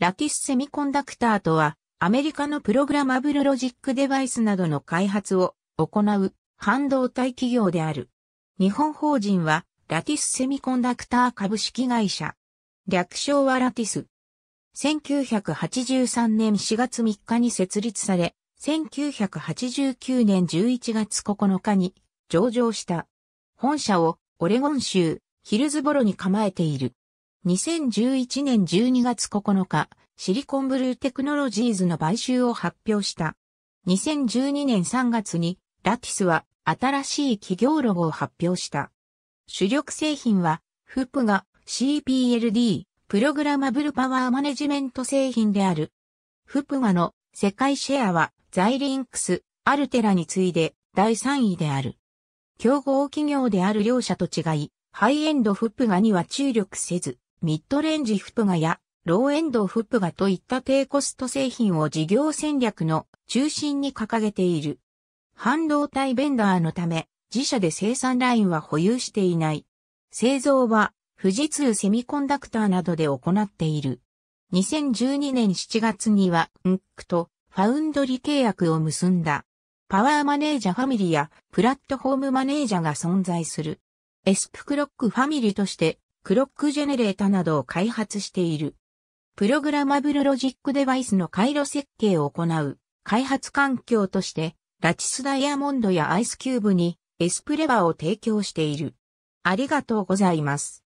ラティスセミコンダクターとは、アメリカのプログラマブルロジックデバイスなどの開発を行う半導体企業である。日本法人は、ラティスセミコンダクター株式会社。略称はラティス。1983年4月3日に設立され、1989年11月9日に上場した。本社をオレゴン州ヒルズボロに構えている。2011年12月9日、シリコンブルーテクノロジーズの買収を発表した。2012年3月に、ラティスは新しい企業ロゴを発表した。主力製品は、フップが CPLD、プログラマブルパワーマネジメント製品である。フップガの世界シェアは、ザイリンクス、アルテラに次いで第3位である。競合企業である両社と違い、ハイエンドフップガには注力せず、ミッドレンジフプガやローエンドフプガといった低コスト製品を事業戦略の中心に掲げている。半導体ベンダーのため、自社で生産ラインは保有していない。製造は富士通セミコンダクターなどで行っている。2012年7月には、ウンクとファウンドリ契約を結んだ。パワーマネージャーファミリーやプラットフォームマネージャーが存在する。エスプクロックファミリーとしてクロックジェネレータなどを開発している。プログラマブルロジックデバイスの回路設計を行う開発環境として、ラチスダイヤモンドやアイスキューブにエスプレバーを提供している。ありがとうございます。